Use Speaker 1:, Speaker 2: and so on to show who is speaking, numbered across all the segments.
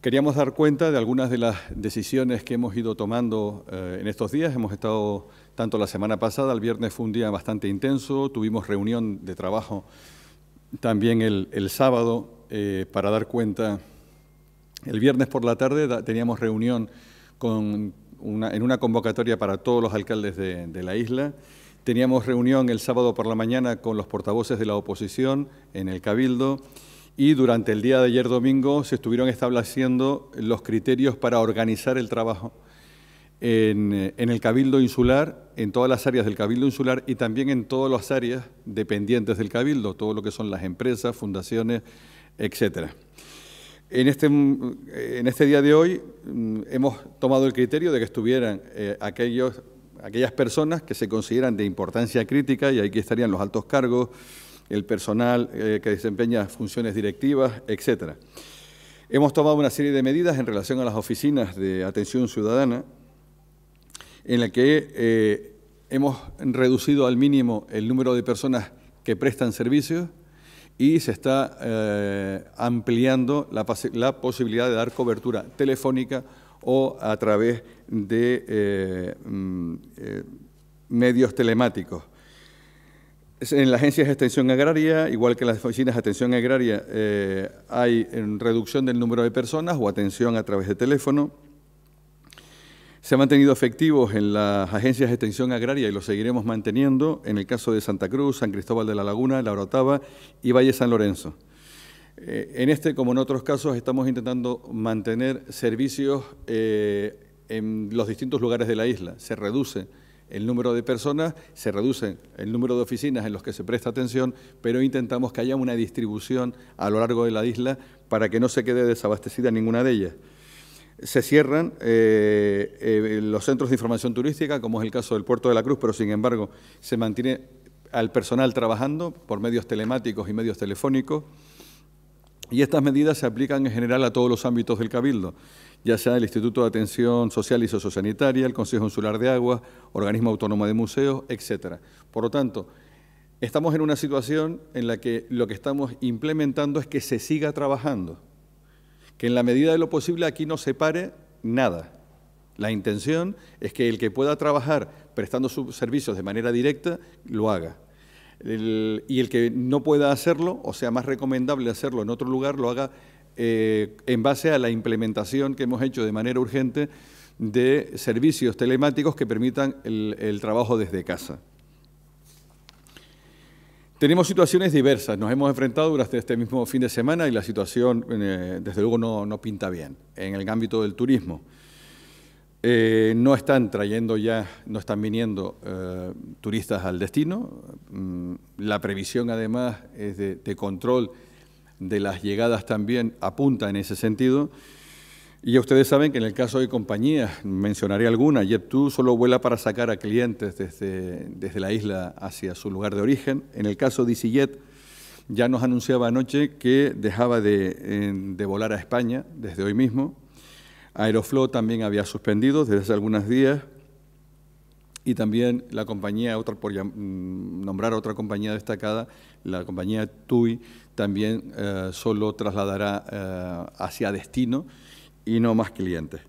Speaker 1: Queríamos dar cuenta de algunas de las decisiones que hemos ido tomando eh, en estos días. Hemos estado, tanto la semana pasada, el viernes fue un día bastante intenso, tuvimos reunión de trabajo también el, sábado eh, para dar cuenta. El viernes por la tarde teníamos reunión con en una convocatoria para todos los alcaldes de, de la isla. Teníamos reunión el sábado por la mañana con los portavoces de la oposición en el Cabildo y durante el día de ayer domingo se estuvieron estableciendo los criterios para organizar el trabajo en, el Cabildo Insular, en todas las áreas del Cabildo Insular y también en todas las áreas dependientes del Cabildo, todo lo que son las empresas, fundaciones, etcétera. En este, mm, este día de hoy mm, hemos tomado el criterio de que estuvieran eh, aquellos, aquellas personas que se consideran de importancia crítica, y aquí estarían los altos cargos, el personal eh, que desempeña funciones directivas, etcétera. Hemos tomado una serie de medidas en relación a las oficinas de atención ciudadana, en la que eh, hemos reducido al mínimo el número de personas que prestan servicios y se está eh, ampliando la, posibilidad de dar cobertura telefónica o a través de mm, medios telemáticos. En las agencias de extensión agraria, igual que en las oficinas de atención agraria, eh, hay reducción del número de personas o atención a través de teléfono. Se han mantenido efectivos en las agencias de extensión agraria y lo seguiremos manteniendo en el caso de Santa Cruz, San Cristóbal de la Laguna, La Orotava y Valle San Lorenzo. Eh, en este, como en otros casos, estamos intentando mantener servicios eh, en los distintos lugares de la isla. Se reduce el número de personas, se reduce el número de oficinas en los que se presta atención, pero intentamos que haya una distribución a lo largo de la isla para que no se quede desabastecida ninguna de ellas. Se cierran eh, eh, los centros de información turística, como es el caso del Puerto de la Cruz, pero sin embargo se mantiene al personal trabajando por medios telemáticos y medios telefónicos. Y estas medidas se aplican en general a todos los ámbitos del cabildo ya sea el Instituto de Atención Social y Sociosanitaria, el Consejo Insular de Aguas, Organismo Autónomo de Museos, etcétera. Por lo tanto, estamos en una situación en la que lo que estamos implementando es que se siga trabajando, que en la medida de lo posible aquí no se pare nada. La intención es que el que pueda trabajar prestando sus servicios de manera directa, lo haga. y el que no pueda hacerlo, o sea, más recomendable hacerlo en otro lugar, lo haga eh, en base a la implementación que hemos hecho de manera urgente de servicios telemáticos que permitan el, trabajo desde casa. Tenemos situaciones diversas, nos hemos enfrentado durante este mismo fin de semana y la situación, eh, desde luego, no, pinta bien en el ámbito del turismo. Eh, no están trayendo ya, no están viniendo turistas al destino. Mm, la previsión, además, es de control de las llegadas también apunta en ese sentido. Y ustedes saben que en el caso de compañías, mencionaré alguna, Jet2 solo vuela para sacar a clientes desde, desde la isla hacia su lugar de origen. En el caso de EasyJet, ya nos anunciaba anoche que dejaba de, volar a España desde hoy mismo. Aeroflot también había suspendido desde hace algunos días. Y también la compañía, otra, por mm, nombrar otra compañía destacada, la compañía TUI, también eh, solo trasladará eh, hacia destino y no más clientes.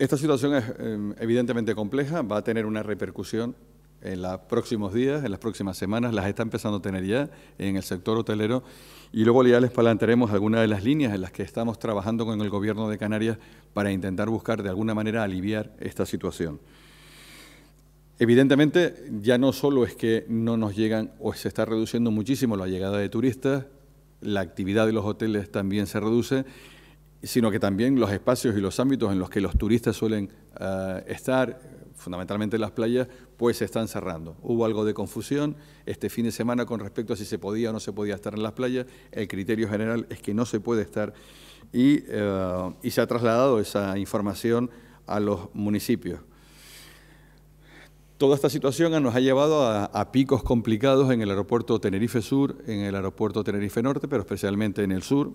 Speaker 1: Esta situación es em, evidentemente compleja, va a tener una repercusión en los próximos días, en las próximas semanas, las está empezando a tener ya en el sector hotelero y luego ya les plantearemos algunas de las líneas en las que estamos trabajando con el Gobierno de Canarias para intentar buscar de alguna manera aliviar esta situación. Evidentemente, ya no solo es que no nos llegan o se está reduciendo muchísimo la llegada de turistas, la actividad de los hoteles también se reduce, sino que también los espacios y los ámbitos en los que los turistas suelen ah, estar, fundamentalmente las playas, pues se están cerrando. Hubo algo de confusión este fin de semana con respecto a si se podía o no se podía estar en las playas. El criterio general es que no se puede estar y, ah, y se ha trasladado esa información a los municipios. Toda esta situación nos ha llevado a, picos complicados en el aeropuerto Tenerife Sur, en el aeropuerto Tenerife Norte, pero especialmente en el sur.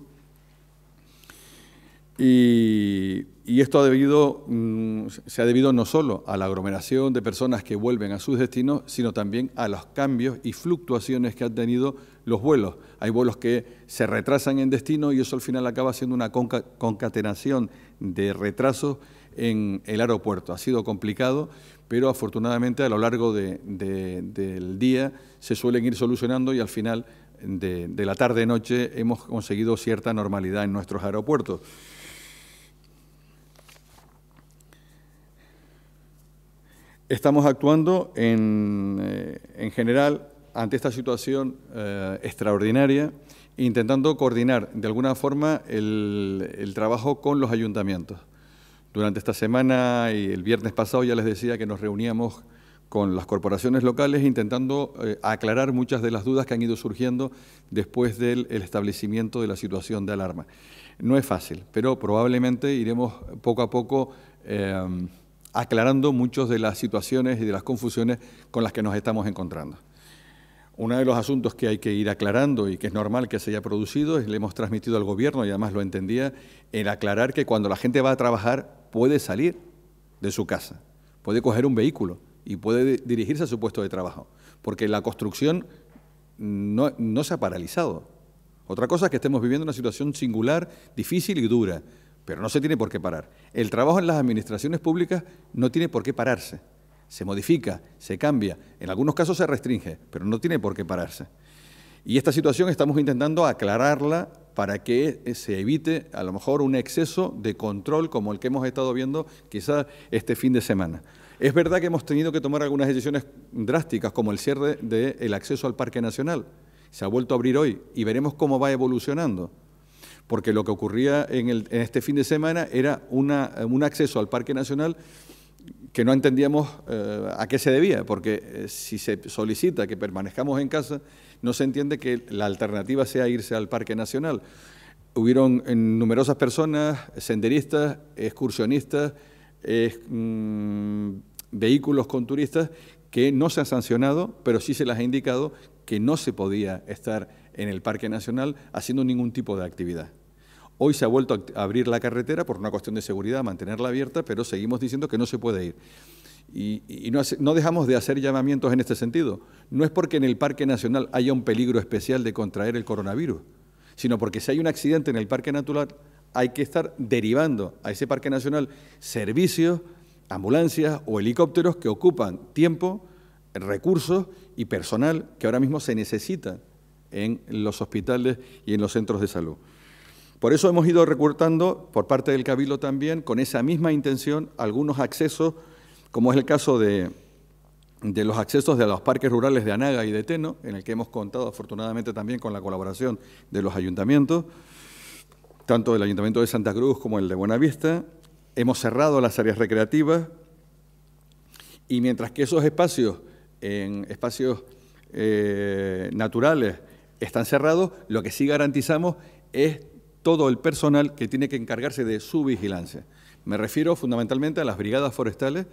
Speaker 1: Y, esto ha debido, mm, se ha debido no solo a la aglomeración de personas que vuelven a sus destinos, sino también a los cambios y fluctuaciones que han tenido los vuelos. Hay vuelos que se retrasan en destino y eso al final acaba siendo una concatenación de retrasos en el aeropuerto. Ha sido complicado, pero afortunadamente a lo largo del día se suelen ir solucionando y al final de, la tarde-noche hemos conseguido cierta normalidad en nuestros aeropuertos. Estamos actuando en, eh, general ante esta situación eh, extraordinaria, intentando coordinar de alguna forma el trabajo con los ayuntamientos. Durante esta semana y el viernes pasado ya les decía que nos reuníamos con las corporaciones locales intentando eh, aclarar muchas de las dudas que han ido surgiendo después del establecimiento de la situación de alarma. No es fácil, pero probablemente iremos poco a poco em, aclarando muchas de las situaciones y de las confusiones con las que nos estamos encontrando. Uno de los asuntos que hay que ir aclarando y que es normal que se haya producido es, le hemos transmitido al gobierno, y además lo entendía, el aclarar que cuando la gente va a trabajar puede salir de su casa, puede coger un vehículo y puede dirigirse a su puesto de trabajo, porque la construcción no, no se ha paralizado. Otra cosa es que estemos viviendo una situación singular, difícil y dura, pero no se tiene por qué parar. El trabajo en las administraciones públicas no tiene por qué pararse se modifica, se cambia, en algunos casos se restringe, pero no tiene por qué pararse. Y esta situación estamos intentando aclararla para que eh, se evite a lo mejor un exceso de control como el que hemos estado viendo quizá este fin de semana. Es verdad que hemos tenido que tomar algunas decisiones drásticas como el cierre del acceso al Parque Nacional. Se ha vuelto a abrir hoy y veremos cómo va evolucionando. Porque lo que ocurría en, este fin de semana era una, un acceso al Parque Nacional que no entendíamos eh, a qué se debía, porque eh, si se solicita que permanezcamos en casa, no se entiende que la alternativa sea irse al Parque Nacional. Hubieron eh, numerosas personas, senderistas, excursionistas, mm, vehículos con turistas, que no se han sancionado, pero sí se les ha indicado que no se podía estar en el Parque Nacional haciendo ningún tipo de actividad. Hoy se ha vuelto a abrir la carretera por una cuestión de seguridad, mantenerla abierta, pero seguimos diciendo que no se puede ir. Y, no, no, dejamos de hacer llamamientos en este sentido. No es porque en el Parque Nacional haya un peligro especial de contraer el coronavirus, sino porque si hay un accidente en el Parque Natural, hay que estar derivando a ese Parque Nacional servicios, ambulancias o helicópteros que ocupan tiempo, recursos y personal que ahora mismo se necesita en los hospitales y en los centros de salud. Por eso hemos ido recortando, por parte del Cabildo también, con esa misma intención, algunos accesos, como es el caso de, los accesos de los parques rurales de Anaga y de Teno, en el que hemos contado afortunadamente también con la colaboración de los ayuntamientos, tanto del Ayuntamiento de Santa Cruz como el de Buenavista. Hemos cerrado las áreas recreativas y mientras que esos espacios, en espacios eh, naturales, están cerrados, lo que sí garantizamos es todo el personal que tiene que encargarse de su vigilancia. Me refiero fundamentalmente a las brigadas forestales,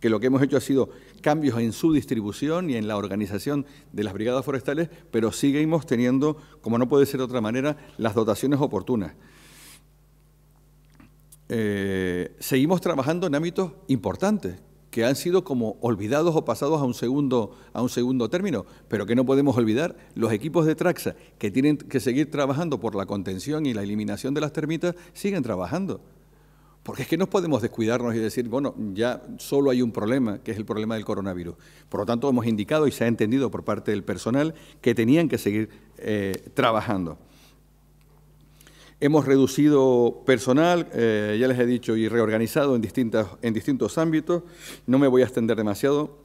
Speaker 1: que lo que hemos hecho ha sido cambios en su distribución y en la organización de las brigadas forestales, pero seguimos teniendo, como no puede ser de otra manera, las dotaciones oportunas. Eh, seguimos trabajando en ámbitos importantes, que han sido como olvidados o pasados a un segundo, a un segundo término, pero que no podemos olvidar, los equipos de Traxa que tienen que seguir trabajando por la contención y la eliminación de las termitas, siguen trabajando. Porque es que no podemos descuidarnos y decir, bueno, ya solo hay un problema, que es el problema del coronavirus. Por lo tanto, hemos indicado y se ha entendido por parte del personal que tenían que seguir eh, trabajando. Hemos reducido personal, eh, ya les he dicho, y reorganizado en, distintas, en distintos ámbitos. No me voy a extender demasiado.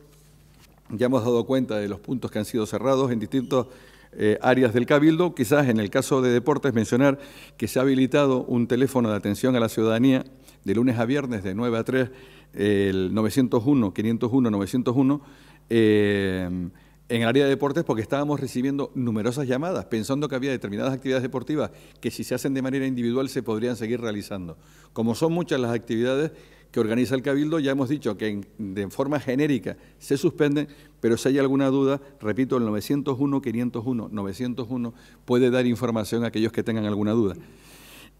Speaker 1: Ya hemos dado cuenta de los puntos que han sido cerrados en distintas eh, áreas del Cabildo. Quizás en el caso de deportes mencionar que se ha habilitado un teléfono de atención a la ciudadanía de lunes a viernes de 9 a 3, el 901, 501, 901 en el área de deportes porque estábamos recibiendo numerosas llamadas pensando que había determinadas actividades deportivas que si se hacen de manera individual se podrían seguir realizando. Como son muchas las actividades que organiza el Cabildo, ya hemos dicho que de forma genérica se suspenden, pero si hay alguna duda, repito, el 901, 501, 901 puede dar información a aquellos que tengan alguna duda.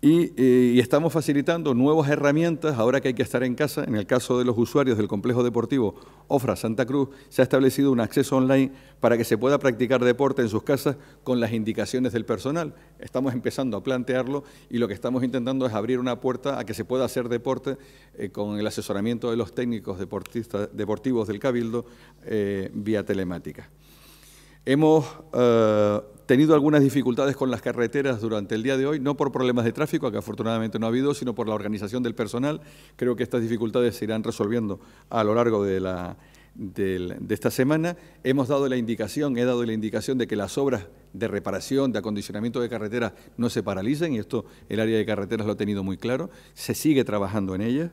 Speaker 1: Eh, y, estamos facilitando nuevas herramientas ahora que hay que estar en casa. En el caso de los usuarios del complejo deportivo Ofra Santa Cruz, se ha establecido un acceso online para que se pueda practicar deporte en sus casas con las indicaciones del personal. Estamos empezando a plantearlo y lo que estamos intentando es abrir una puerta a que se pueda hacer deporte eh, con el asesoramiento de los técnicos deportivos del Cabildo eh, vía telemática. Hemos tenido algunas dificultades con las carreteras durante el día de hoy, no por problemas de tráfico, que afortunadamente no ha habido, sino por la organización del personal. Creo que estas dificultades se irán resolviendo a lo largo de esta semana. Hemos dado la indicación, he dado la indicación de que las obras de reparación, de acondicionamiento de carreteras no se paralicen, y esto el área de carreteras lo ha tenido muy claro. Se sigue trabajando en ellas.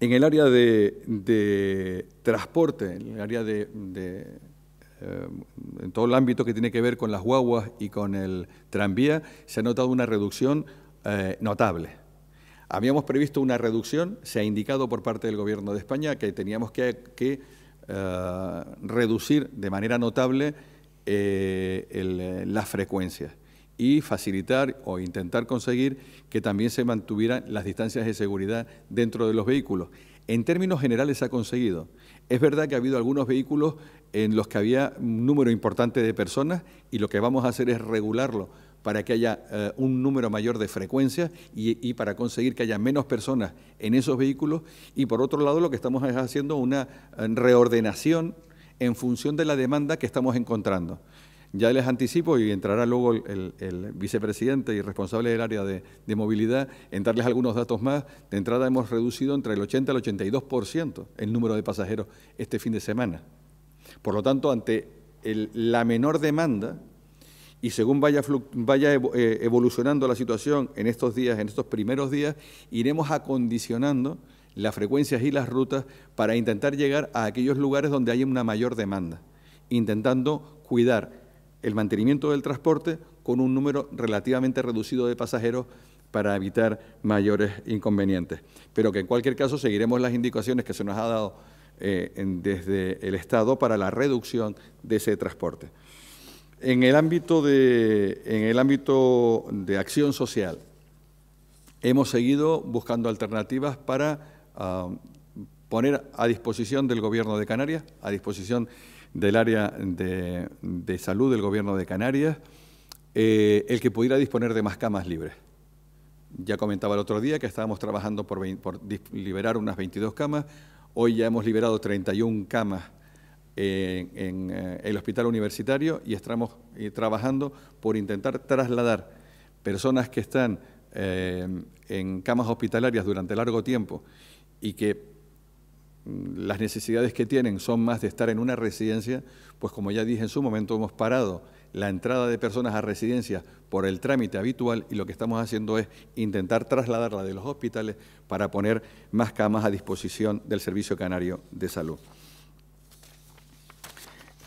Speaker 1: En el área de transporte, en el área de eh, en todo el ámbito que tiene que ver con las guaguas y con el tranvía, se ha notado una reducción eh, notable. Habíamos previsto una reducción, se ha indicado por parte del Gobierno de España que teníamos que, eh, reducir de manera notable las frecuencias y facilitar o intentar conseguir que también se mantuvieran las distancias de seguridad dentro de los vehículos. En términos generales se ha conseguido. Es verdad que ha habido algunos vehículos en los que había un número importante de personas y lo que vamos a hacer es regularlo para que haya eh, un número mayor de frecuencias y, para conseguir que haya menos personas en esos vehículos. Y por otro lado, lo que estamos es haciendo una eh, reordenación en función de la demanda que estamos encontrando. Ya les anticipo y entrará luego el, vicepresidente y responsable del área de, movilidad en darles algunos datos más. De entrada hemos reducido entre el 80 al 82% el número de pasajeros este fin de semana. Por lo tanto, ante la menor demanda, y según vaya, vaya eh, evolucionando la situación en estos días, en estos primeros días, iremos acondicionando las frecuencias y las rutas para intentar llegar a aquellos lugares donde hay una mayor demanda, intentando cuidar el mantenimiento del transporte con un número relativamente reducido de pasajeros para evitar mayores inconvenientes. Pero que en cualquier caso seguiremos las indicaciones que se nos ha dado eh, desde el Estado para la reducción de ese transporte. En el ámbito de, en el ámbito de acción social, hemos seguido buscando alternativas para ah, poner a disposición del Gobierno de Canarias, a disposición del área de, salud del Gobierno de Canarias, eh, el que pudiera disponer de más camas libres. Ya comentaba el otro día que estábamos trabajando por, por liberar unas 22 camas, Hoy ya hemos liberado 31 camas en, eh, el hospital universitario y estamos eh, trabajando por intentar trasladar personas que están eh, en camas hospitalarias durante largo tiempo y que mm, las necesidades que tienen son más de estar en una residencia, pues como ya dije en su momento, hemos parado la entrada de personas a residencias por el trámite habitual y lo que estamos haciendo es intentar trasladarla de los hospitales para poner más camas a disposición del Servicio Canario de Salud.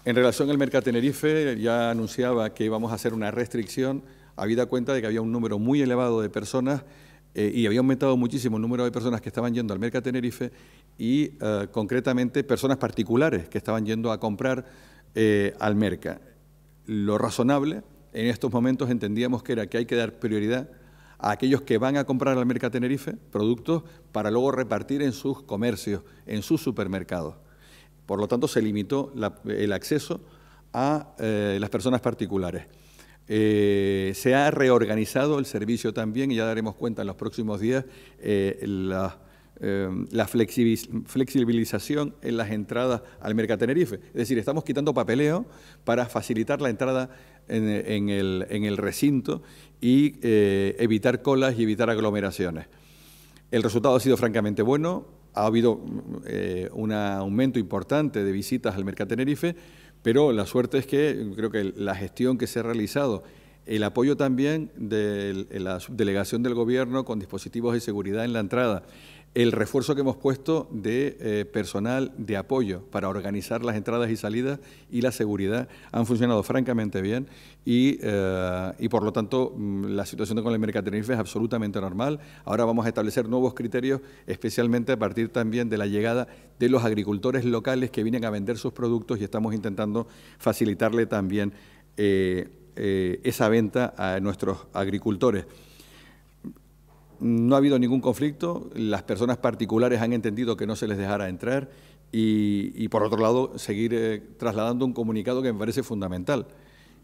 Speaker 1: En relación al Tenerife, ya anunciaba que íbamos a hacer una restricción, habida cuenta de que había un número muy elevado de personas eh, y había aumentado muchísimo el número de personas que estaban yendo al Merca Tenerife y eh, concretamente personas particulares que estaban yendo a comprar eh, al Merca lo razonable en estos momentos entendíamos que era que hay que dar prioridad a aquellos que van a comprar al Merca Tenerife productos para luego repartir en sus comercios, en sus supermercados. Por lo tanto, se limitó el acceso a eh, las personas particulares. Eh, se ha reorganizado el servicio también y ya daremos cuenta en los próximos días eh, las Em, la flexibilización en las entradas al mercatenerife. Es decir, estamos quitando papeleo para facilitar la entrada en, el, recinto y eh, evitar colas y evitar aglomeraciones. El resultado ha sido francamente bueno, ha habido eh, un aumento importante de visitas al Mercatenerife, pero la suerte es que creo que la gestión que se ha realizado, el apoyo también de la subdelegación del Gobierno con dispositivos de seguridad en la entrada, el refuerzo que hemos puesto de eh, personal de apoyo para organizar las entradas y salidas y la seguridad han funcionado francamente bien y, eh, por lo tanto mm, la situación con el de es absolutamente normal. Ahora vamos a establecer nuevos criterios, especialmente a partir también de la llegada de los agricultores locales que vienen a vender sus productos y estamos intentando facilitarle también eh, esa venta a nuestros agricultores no ha habido ningún conflicto, las personas particulares han entendido que no se les dejara entrar y, por otro lado, seguir eh, trasladando un comunicado que me parece fundamental.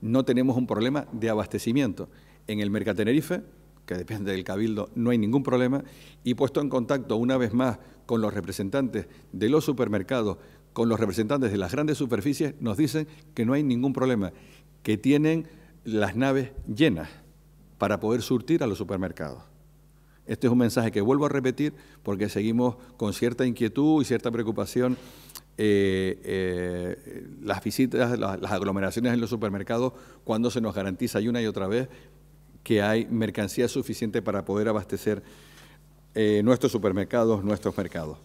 Speaker 1: No tenemos un problema de abastecimiento. En el Mercatenerife, que depende del Cabildo, no hay ningún problema, y puesto en contacto una vez más con los representantes de los supermercados, con los representantes de las grandes superficies, nos dicen que no hay ningún problema, que tienen las naves llenas para poder surtir a los supermercados. Este es un mensaje que vuelvo a repetir porque seguimos con cierta inquietud y cierta preocupación eh, eh, las visitas, las, aglomeraciones en los supermercados, cuando se nos garantiza y una y otra vez que hay mercancía suficiente para poder abastecer eh, nuestros supermercados, nuestros mercados.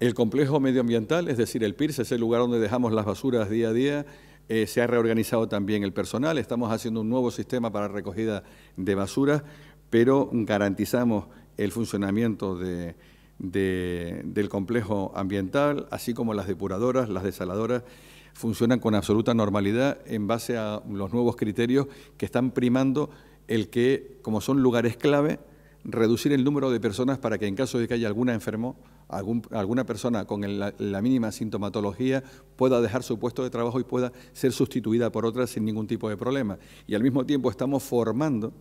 Speaker 1: El complejo medioambiental, es decir, el PIRS, es el lugar donde dejamos las basuras día a día, eh, se ha reorganizado también el personal, estamos haciendo un nuevo sistema para recogida de basura, pero garantizamos el funcionamiento del complejo ambiental, así como las depuradoras, las desaladoras, funcionan con absoluta normalidad en base a los nuevos criterios que están primando el que, como son lugares clave, reducir el número de personas para que en caso de que haya alguna enfermo, algún, alguna persona con la, mínima sintomatología pueda dejar su puesto de trabajo y pueda ser sustituida por otra sin ningún tipo de problema. Y al mismo tiempo estamos formando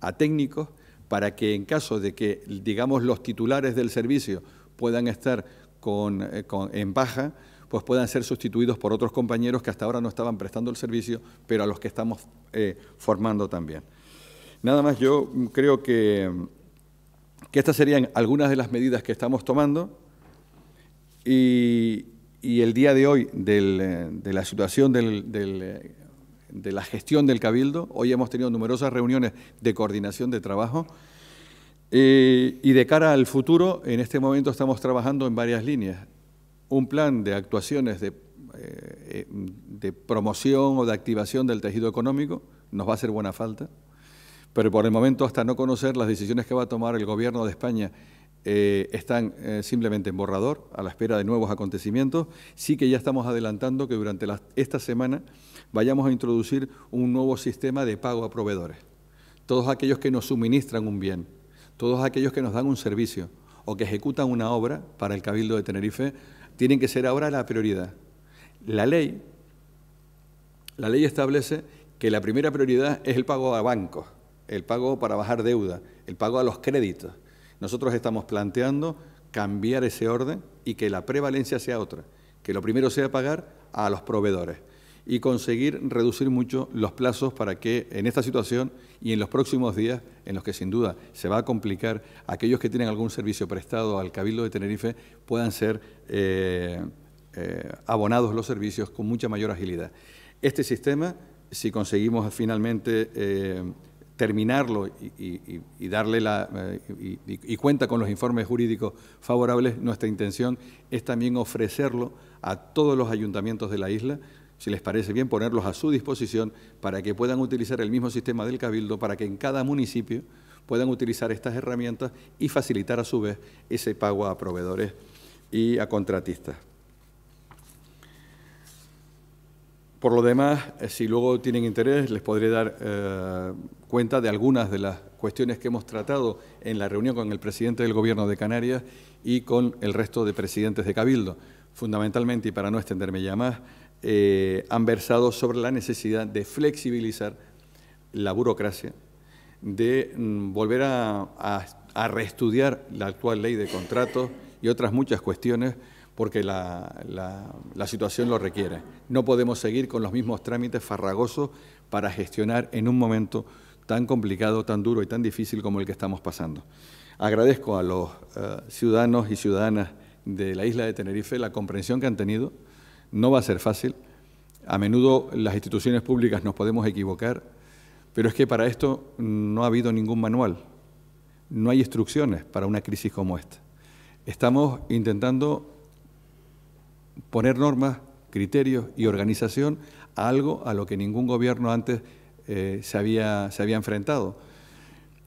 Speaker 1: a técnicos para que en caso de que, digamos, los titulares del servicio puedan estar con, eh, en baja, pues puedan ser sustituidos por otros compañeros que hasta ahora no estaban prestando el servicio, pero a los que estamos eh, formando también. Nada más, yo creo que que estas serían algunas de las medidas que estamos tomando y, el día de hoy eh, de la situación eh, de la gestión del cabildo, hoy hemos tenido numerosas reuniones de coordinación de trabajo eh, y de cara al futuro, en este momento estamos trabajando en varias líneas. Un plan de actuaciones de promoción o de activación del tejido económico, nos va a hacer buena falta pero por el momento, hasta no conocer las decisiones que va a tomar el gobierno de España, eh, están eh, simplemente en borrador, a la espera de nuevos acontecimientos. Sí que ya estamos adelantando que durante esta semana vayamos a introducir un nuevo sistema de pago a proveedores. Todos aquellos que nos suministran un bien, todos aquellos que nos dan un servicio o que ejecutan una obra para el Cabildo de Tenerife, tienen que ser ahora la prioridad. La ley, la ley establece que la primera prioridad es el pago a bancos el pago para bajar deuda, el pago a los créditos. Nosotros estamos planteando cambiar ese orden y que la prevalencia sea otra, que lo primero sea pagar a los proveedores y conseguir reducir mucho los plazos para que en esta situación y en los próximos días, en los que sin duda se va a complicar, aquellos que tienen algún servicio prestado al Cabildo de Tenerife puedan ser eh, eh, abonados los servicios con mucha mayor agilidad. Este sistema, si conseguimos finalmente... Eh, terminarlo y, darle la eh, y, cuenta con los informes jurídicos favorables, nuestra intención es también ofrecerlo a todos los ayuntamientos de la isla, si les parece bien, ponerlos a su disposición para que puedan utilizar el mismo sistema del cabildo, para que en cada municipio puedan utilizar estas herramientas y facilitar a su vez ese pago a proveedores y a contratistas. Por lo demás, eh, si luego tienen interés, les podré dar eh, cuenta de algunas de las cuestiones que hemos tratado en la reunión con el presidente del Gobierno de Canarias y con el resto de presidentes de Cabildo. Fundamentalmente, y para no extenderme ya más, eh, han versado sobre la necesidad de flexibilizar la burocracia, de mm, volver a reestudiar la actual ley de contratos y otras muchas cuestiones porque la, la, situación lo requiere. No podemos seguir con los mismos trámites farragosos para gestionar en un momento tan complicado, tan duro y tan difícil como el que estamos pasando. Agradezco a los eh, ciudadanos y ciudadanas de la isla de Tenerife la comprensión que han tenido. No va a ser fácil. A menudo las instituciones públicas nos podemos equivocar, pero es que para esto no ha habido ningún manual. No hay instrucciones para una crisis como esta. Estamos intentando poner normas, criterios y organización a algo a lo que ningún gobierno antes eh, se, había, se había enfrentado.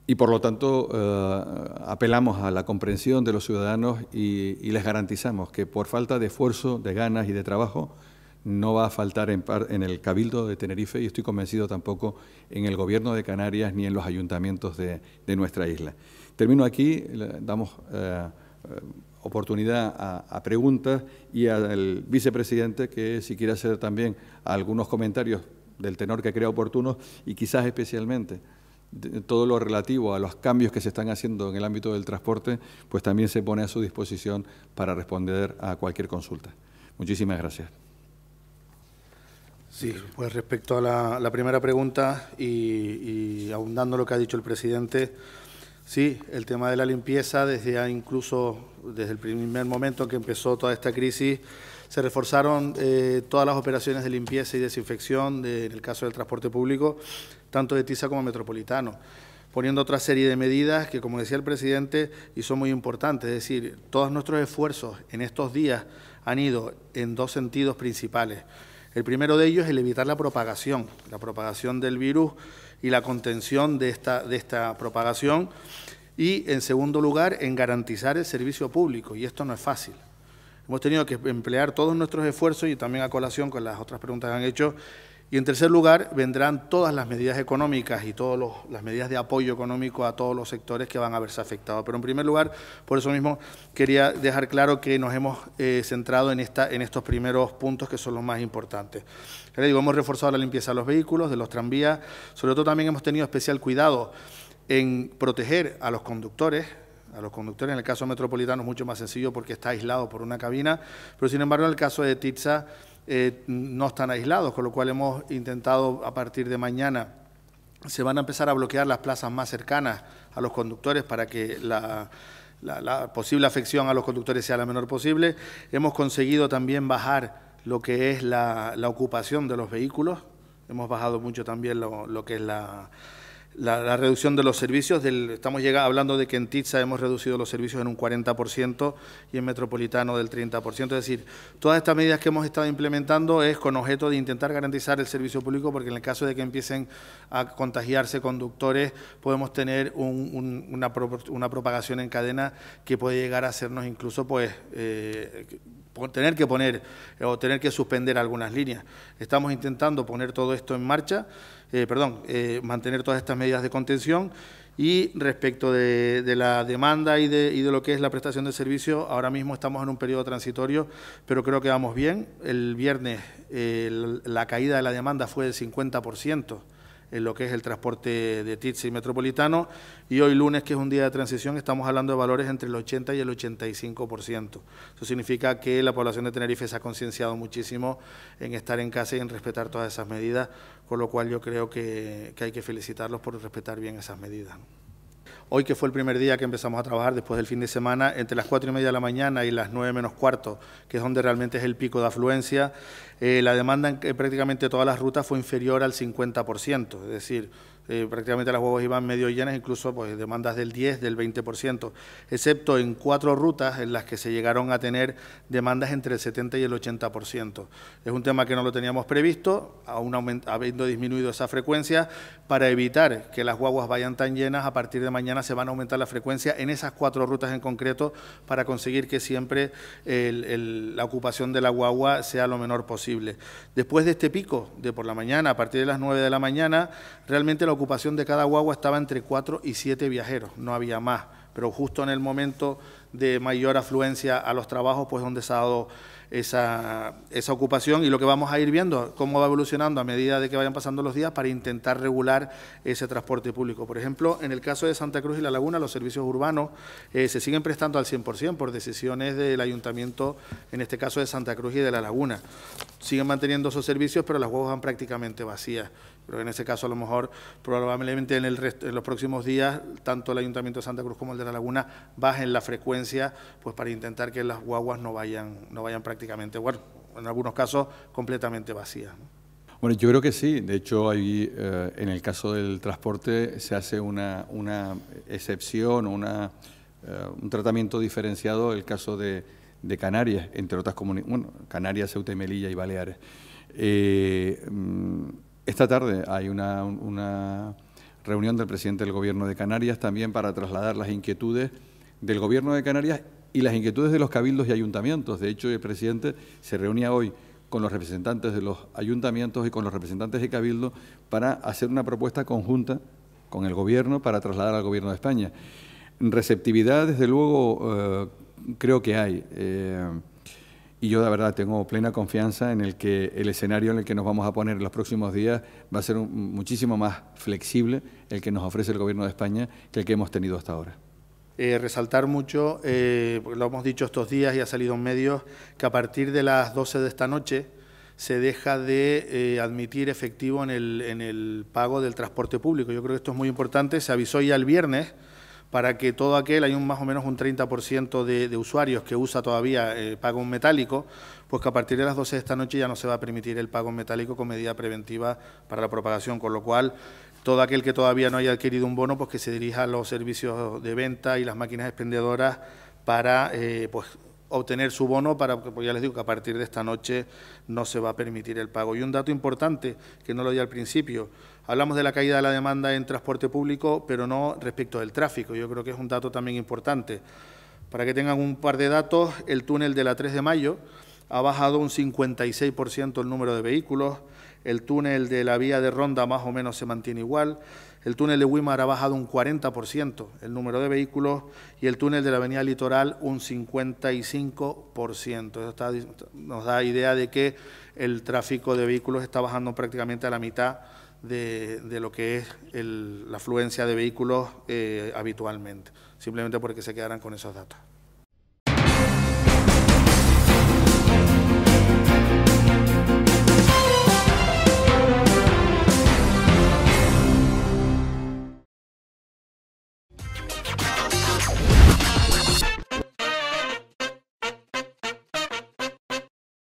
Speaker 1: Y por lo tanto, eh, apelamos a la comprensión de los ciudadanos y, les garantizamos que por falta de esfuerzo, de ganas y de trabajo, no va a faltar en, el Cabildo de Tenerife y estoy convencido tampoco en el Gobierno de Canarias ni en los ayuntamientos de, nuestra isla. Termino aquí, damos eh, oportunidad a, preguntas y al vicepresidente que si quiere hacer también algunos comentarios del tenor que crea oportuno y quizás especialmente todo lo relativo a los cambios que se están haciendo en el ámbito del transporte, pues también se pone a su disposición para responder a cualquier consulta. Muchísimas gracias.
Speaker 2: Sí, pues respecto a la, primera pregunta y, y, lo que ha dicho el presidente, Sí, el tema de la limpieza, desde incluso desde el primer momento que empezó toda esta crisis, se reforzaron eh, todas las operaciones de limpieza y desinfección, en el caso del transporte público, tanto de TISA como metropolitano, poniendo otra serie de medidas que, como decía el presidente, y son muy importantes, es decir, todos nuestros esfuerzos en estos días han ido en dos sentidos principales. El primero de ellos es el evitar la propagación, la propagación del virus y la contención de esta, de esta propagación. Y, en segundo lugar, en garantizar el servicio público, y esto no es fácil. Hemos tenido que emplear todos nuestros esfuerzos y también a colación con las otras preguntas que han hecho. Y en tercer lugar, vendrán todas las medidas económicas y todas los, las medidas de apoyo económico a todos los sectores que van a verse afectados. Pero en primer lugar, por eso mismo quería dejar claro que nos hemos eh, centrado en, esta, en estos primeros puntos que son los más importantes hemos reforzado la limpieza de los vehículos, de los tranvías, sobre todo también hemos tenido especial cuidado en proteger a los conductores, a los conductores. En el caso metropolitano es mucho más sencillo porque está aislado por una cabina, pero sin embargo en el caso de Titsa eh, no están aislados, con lo cual hemos intentado a partir de mañana se van a empezar a bloquear las plazas más cercanas a los conductores para que la posible afección a los conductores sea la menor posible. Hemos conseguido también bajar lo que es la, ocupación de los vehículos. Hemos bajado mucho también lo que es la, la, reducción de los servicios. Del, estamos llegando, hablando de que en TITSA hemos reducido los servicios en un 40% y en Metropolitano del 30%. Es decir, todas estas medidas que hemos estado implementando es con objeto de intentar garantizar el servicio público, porque en el caso de que empiecen a contagiarse conductores, podemos tener un, una, una, propagación en cadena que puede llegar a hacernos incluso, pues, eh, tener que poner o tener que suspender algunas líneas. Estamos intentando poner todo esto en marcha. Eh, perdón, eh, mantener todas estas medidas de contención. Y respecto de, la demanda y de, lo que es la prestación de servicio, ahora mismo estamos en un periodo transitorio, pero creo que vamos bien. El viernes eh, la caída de la demanda fue del 50% en lo que es el transporte de y metropolitano. Y hoy lunes, que es un día de transición, estamos hablando de valores entre el 80 y el 85%. Eso significa que la población de Tenerife se ha concienciado muchísimo en estar en casa y en respetar todas esas medidas, con lo cual yo creo que, que hay que felicitarlos por respetar bien esas medidas. Hoy, que fue el primer día que empezamos a trabajar después del fin de semana, entre las cuatro y media de la mañana y las nueve menos cuarto, que es donde realmente es el pico de afluencia, eh, la demanda en eh, prácticamente todas las rutas fue inferior al 50%. Es decir, eh, prácticamente las guaguas iban medio llenas, incluso pues demandas del 10, del 20%, excepto en cuatro rutas en las que se llegaron a tener demandas entre el 70 y el 80%. Es un tema que no lo teníamos previsto, aún habiendo disminuido esa frecuencia, para evitar que las guaguas vayan tan llenas, a partir de mañana se van a aumentar la frecuencia en esas cuatro rutas en concreto para conseguir que siempre la ocupación de la guagua sea lo menor posible. Después de este pico de por la mañana, a partir de las 9 de la mañana, realmente la ocupación de cada guagua estaba entre 4 y 7 viajeros, no había más, pero justo en el momento de mayor afluencia a los trabajos, pues donde se ha dado esa, esa ocupación y lo que vamos a ir viendo, cómo va evolucionando a medida de que vayan pasando los días para intentar regular ese transporte público. Por ejemplo, en el caso de Santa Cruz y La Laguna, los servicios urbanos eh, se siguen prestando al 100% por decisiones del ayuntamiento, en este caso de Santa Cruz y de La Laguna. Siguen manteniendo esos servicios, pero las huevos van prácticamente vacías. Pero en ese caso, a lo mejor, probablemente en, el resto, en los próximos días, tanto el Ayuntamiento de Santa Cruz como el de La Laguna bajen la frecuencia pues para intentar que las guaguas no vayan, no vayan prácticamente, bueno, en algunos casos, completamente vacías.
Speaker 1: Bueno, yo creo que sí. De hecho, ahí, eh, en el caso del transporte se hace una, una excepción, una, eh, un tratamiento diferenciado el caso de, Canarias, entre otras comunidades, bueno, Canarias, Ceuta y Melilla y Baleares. Eh, mm, esta tarde hay una, reunión del presidente del Gobierno de Canarias también para trasladar las inquietudes del Gobierno de Canarias y las inquietudes de los cabildos y ayuntamientos. De hecho, el presidente se reunía hoy con los representantes de los ayuntamientos y con los representantes de Cabildo para hacer una propuesta conjunta con el Gobierno para trasladar al Gobierno de España. Receptividad, desde luego, eh, creo que hay. Eh, y yo de verdad tengo plena confianza en el que el escenario en el que nos vamos a poner en los próximos días va a ser muchísimo más flexible el que nos ofrece el Gobierno de España que el que hemos tenido hasta ahora.
Speaker 2: Eh, resaltar mucho, eh, lo hemos dicho estos días y ha salido en medios, que a partir de las 12 de esta noche se deja de eh, admitir efectivo en el, en el pago del transporte público. Yo creo que esto es muy importante, se avisó ya el viernes para que todo aquel, hay un más o menos un 30% de, de, usuarios que usa todavía eh, pago en metálico, pues que a partir de las 12 de esta noche ya no se va a permitir el pago en metálico con medida preventiva para la propagación, con lo cual todo aquel que todavía no haya adquirido un bono, pues que se dirija a los servicios de venta y las máquinas expendedoras para eh, pues, obtener su bono para, pues ya les digo que a partir de esta noche no se va a permitir el pago. Y un dato importante, que no lo di al principio, Hablamos de la caída de la demanda en transporte público, pero no respecto del tráfico. Yo creo que es un dato también importante. Para que tengan un par de datos, el túnel de la 3 de mayo ha bajado un 56% el número de vehículos, el túnel de la vía de Ronda más o menos se mantiene igual, el túnel de Wimar ha bajado un 40% el número de vehículos y el túnel de la avenida Litoral un 55%. Eso nos da idea de que el tráfico de vehículos está bajando prácticamente a la mitad de, lo que es la afluencia de vehículos eh, habitualmente, simplemente porque se quedaran con esos datos.